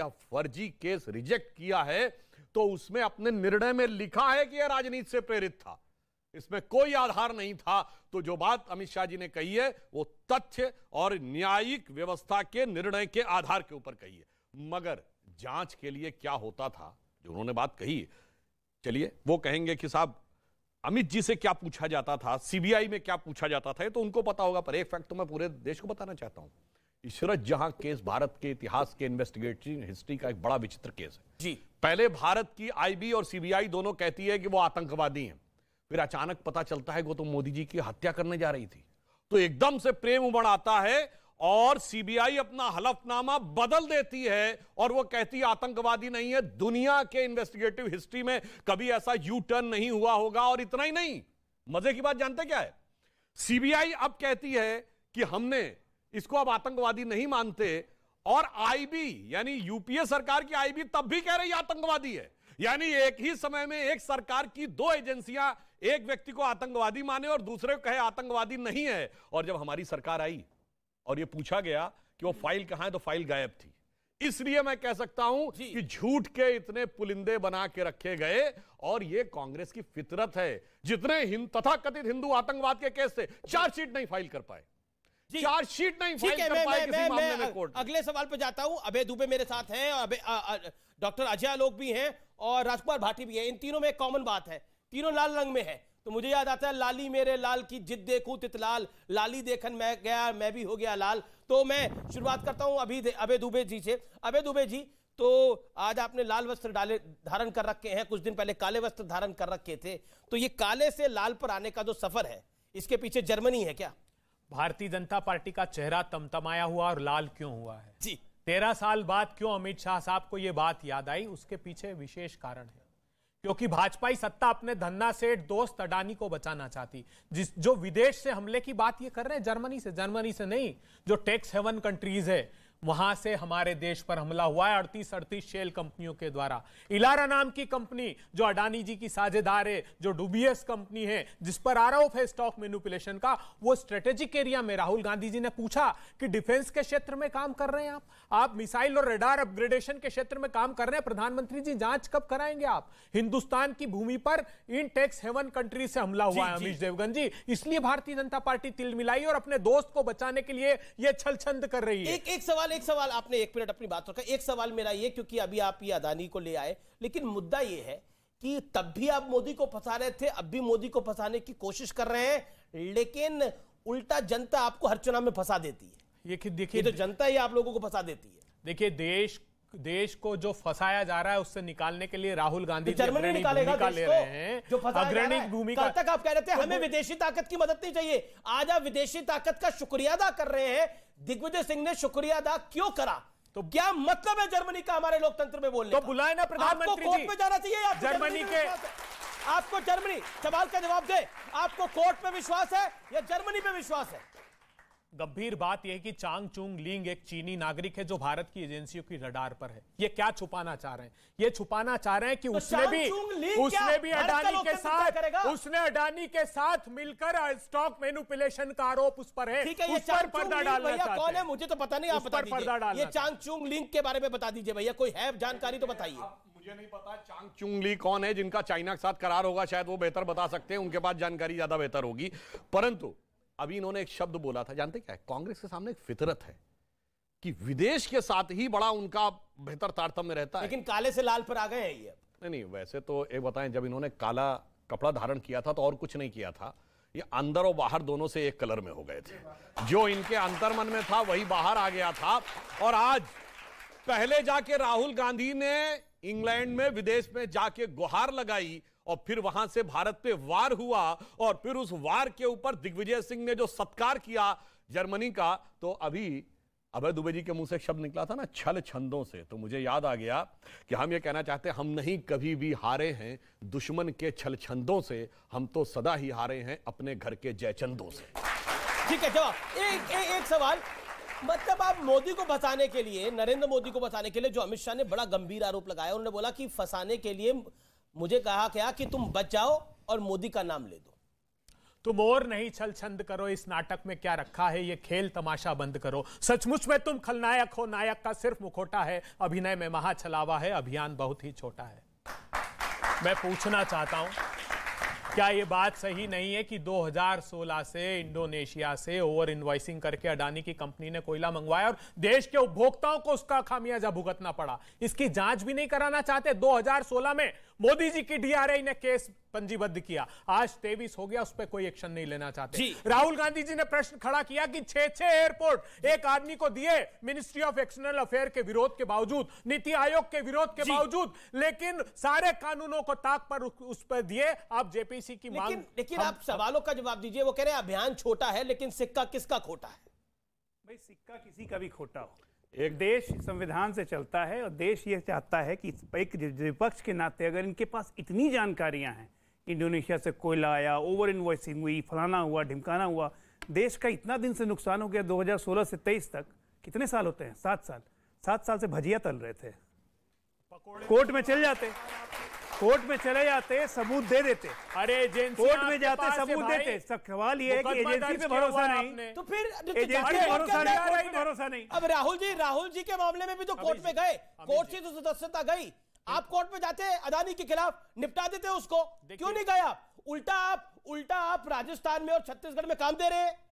या फर्जी case reject किया है तो उसमें अपने निर्णय में लिखा है कि यह राजनीति से प्रेरित था इसमें कोई आधार नहीं था तो जो बात अमित शाह जी ने कही है वो तथ्य और न्यायिक व्यवस्था के निर्णय के आधार के ऊपर कही है मगर जांच के लिए क्या होता था जो उन्होंने बात कही चलिए वो कहेंगे कि साहब अमित जी से क्या पूछा जाता था सीबीआई में क्या पूछा जाता था तो उनको पता होगा पर एक फैक्ट तो मैं पूरे देश को बताना चाहता हूं इशरत जहां केस भारत के इतिहास के इन्वेस्टिगेटिव हिस्ट्री का एक बड़ा विचित्र केस है जी पहले भारत की आईबी और सीबीआई दोनों कहती है कि वो आतंकवादी हैं फिर अचानक पता चलता है वो तो मोदी जी की हत्या करने जा रही थी तो एकदम से प्रेम उमड़ आता है और सीबीआई अपना हलफनामा बदल देती है और वो कहती है आतंकवादी नहीं है दुनिया के इन्वेस्टिगेटिव हिस्ट्री में कभी ऐसा यू टर्न नहीं हुआ होगा और इतना ही नहीं मजे की बात जानते क्या है सीबीआई अब कहती है कि हमने इसको अब आतंकवादी नहीं मानते और आईबी यानी यूपीए सरकार की आईबी तब भी कह रही आतंकवादी है यानी एक ही समय में एक सरकार की दो एजेंसियां एक व्यक्ति को आतंकवादी माने और दूसरे को कहे आतंकवादी नहीं है और जब हमारी सरकार आई और यह पूछा गया कि वो फाइल कहां है तो फाइल गायब थी इसलिए मैं कह सकता हूं कि झूठ के इतने पुलिंदे बना के रखे गए और ये कांग्रेस की फितरत है जितने हिंद तथा कथित हिंदू आतंकवाद के केस थे चार्जशीट नहीं फाइल कर पाए चार्जशीट नहीं फाइल कर पाए किसी मामले में कोर्ट अगले सवाल पे जाता हूं अबे दुबे मेरे साथ हैं अबे डॉक्टर अजय आलोक भी हैं और राजकुमार भाटी भी हैं इन तीनों में कॉमन बात है तीनों लाल रंग में है तो मुझे याद आता है लाली मेरे लाल की जिद देखू तित लाल लाली देखन मैं गया मैं भी हो गया लाल तो मैं शुरुआत करता हूं अभी अबे दुबे जी से अबे दुबे जी तो आज आपने लाल वस्त्र डाले धारण कर रखे हैं कुछ दिन पहले काले वस्त्र धारण कर रखे थे तो ये काले से लाल पर आने का जो सफर है इसके पीछे जर्मनी है क्या भारतीय जनता पार्टी का चेहरा तमतमाया हुआ और लाल क्यों हुआ है जी तेरह साल बाद क्यों अमित शाह साहब को यह बात याद आई उसके पीछे विशेष कारण है क्योंकि भाजपा ही सत्ता अपने धन्ना सेठ दोस्त अडानी को बचाना चाहती जिस जो विदेश से हमले की बात ये कर रहे हैं जर्मनी से जर्मनी से नहीं जो टैक्स हेवन कंट्रीज है वहां से हमारे देश पर हमला हुआ है अड़तीस अड़तीस शेल कंपनियों के द्वारा इलारा नाम की कंपनी जो अडानी जी की साझेदार है जो डुबियस कंपनी है जिस पर आरोप है स्टॉक मेनुपुलेशन का वो स्ट्रेटेजिक एरिया में राहुल गांधी जी ने पूछा कि डिफेंस के क्षेत्र में काम कर रहे हैं आप आप मिसाइल और रेडार अपग्रेडेशन के क्षेत्र में काम कर रहे हैं प्रधानमंत्री जी जांच कब कराएंगे आप हिंदुस्तान की भूमि पर इन टैक्स हेवन कंट्री से हमला हुआ है अमित देवगन जी इसलिए भारतीय जनता पार्टी तिल मिलाई और अपने दोस्त को बचाने के लिए यह छल छंद कर रही है एक, एक सवाल सवाल एक सवाल आपने एक मिनट अपनी बात रखा एक सवाल मेरा ये क्योंकि अभी आप ये अदानी को ले आए लेकिन मुद्दा ये है कि तब भी आप मोदी को फंसा रहे थे अब भी मोदी को फंसाने की कोशिश कर रहे हैं लेकिन उल्टा जनता आपको हर चुनाव में फंसा देती है ये देखिए तो जनता ही आप लोगों को फंसा देती है देखिए देश देश को जो फंसाया जा रहा है उससे निकालने के लिए राहुल गांधी तो जर्मनी निकालेगा ले रहे हैं जो अग्रणी भूमिका तक आप कह रहे थे तो हमें विदेशी ताकत की मदद नहीं चाहिए आज आप विदेशी ताकत का शुक्रिया अदा कर रहे हैं दिग्विजय सिंह ने शुक्रिया अदा क्यों करा तो क्या मतलब है जर्मनी का हमारे लोकतंत्र में बोलने तो बुलाए ना प्रधानमंत्री में जाना चाहिए जर्मनी के आपको जर्मनी सवाल का जवाब दे आपको कोर्ट पे विश्वास है या जर्मनी पे विश्वास है गंभीर बात यह कि चांग चुंग लिंग एक चीनी नागरिक है जो भारत की एजेंसियों की रडार पर है ये क्या छुपाना चाह रहे हैं ये छुपाना चाह रहे हैं कि तो उसने भी उसने भी अडानी के साथ उसने अडानी के साथ मिलकर स्टॉक मैनुपुलेशन का आरोप उस पर है उस पर पर्दा डालना कौन है मुझे तो पता नहीं आप पर्दा डाल ये चांग चुंग लिंग के बारे में बता दीजिए भैया कोई है जानकारी तो बताइए नहीं पता चांग चुंग ली कौन है जिनका चाइना के साथ करार होगा शायद वो बेहतर बता सकते हैं उनके पास जानकारी ज्यादा बेहतर होगी परंतु अभी इन्होंने एक शब्द बोला था जानते क्या है कांग्रेस के सामने एक फितरत है कि विदेश के साथ ही बड़ा उनका बेहतर तारतम्य रहता है लेकिन काले से लाल पर आ गए हैं ये नहीं नहीं वैसे तो ये बताएं जब इन्होंने काला कपड़ा धारण किया था तो और कुछ नहीं किया था ये अंदर और बाहर दोनों से एक कलर में हो गए थे जो इनके अंतर मन में था वही बाहर आ गया था और आज पहले जाके राहुल गांधी ने इंग्लैंड में विदेश में जाके गुहार लगाई और फिर वहां से भारत पे वार हुआ और फिर उस वार के ऊपर दिग्विजय सिंह ने जो सत्कार किया जर्मनी का तो अभी अभय दुबे जी के मुंह से शब्द निकला था ना छल छंदों से तो मुझे याद आ गया कि हम ये कहना चाहते हैं हम नहीं कभी भी हारे हैं दुश्मन के छल छंदों से हम तो सदा ही हारे हैं अपने घर के जयचंदों से ठीक है जवाब एक, एक, एक सवाल मतलब आप मोदी को फंसाने के लिए नरेंद्र मोदी को फंसाने के लिए जो अमित शाह ने बड़ा गंभीर आरोप लगाया उन्होंने बोला कि फंसाने के लिए मुझे कहा गया कि तुम बच जाओ और मोदी का नाम ले दो तुम और नहीं छल छंद करो इस नाटक में क्या रखा है ये खेल तमाशा बंद करो सचमुच में तुम खलनायक हो नायक का सिर्फ मुखोटा है अभिनय में महा छलावा है अभियान बहुत ही छोटा है मैं पूछना चाहता हूं क्या ये बात सही नहीं है कि 2016 से इंडोनेशिया से ओवर इन्वाइसिंग करके अडानी की कंपनी ने कोयला मंगवाया और देश के उपभोक्ताओं को उसका खामियाजा भुगतना पड़ा इसकी जांच भी नहीं कराना चाहते 2016 में मोदी जी की डीआरआई ने केस पंजीबद्ध किया आज तेवीस हो गया उस पर कोई एक्शन नहीं लेना चाहते राहुल गांधी जी ने प्रश्न खड़ा किया कि छह छह एयरपोर्ट एक आदमी को दिए मिनिस्ट्री ऑफ एक्सटर्नल अफेयर के विरोध के बावजूद नीति आयोग के विरोध के बावजूद लेकिन सारे कानूनों को ताक पर उस पर दिए आप जेपी किसी की मांग लेकिन आप सवालों का जवाब दीजिए वो कह रहे हैं अभियान छोटा है लेकिन सिक्का किसका खोटा है भाई सिक्का किसी का भी खोटा हो एक देश संविधान से चलता है और देश ये चाहता है कि एक विपक्ष के नाते अगर इनके पास इतनी जानकारियां हैं इंडोनेशिया से कोयला आया ओवर इन्वॉइसिंग हुई फलाना हुआ ढिमकाना हुआ देश का इतना दिन से नुकसान हो गया 2016 से 23 तक कितने साल होते हैं सात साल सात साल से भजिया तल रहे थे कोर्ट में चल जाते कोर्ट में चले जाते सबूत दे देते अरे कोर्ट में जाते सबूत देते सवाल ये है कि एजेंसी पे भरोसा नहीं तो फिर एजेंसी तो पे भरोसा नहीं भरोसा नहीं अब राहुल जी राहुल जी के मामले में भी तो कोर्ट में गए कोर्ट से तो सदस्यता गई आप कोर्ट में जाते अदानी के खिलाफ निपटा देते उसको क्यों नहीं गए आप उल्टा आप उल्टा आप राजस्थान में और छत्तीसगढ़ में काम दे रहे हैं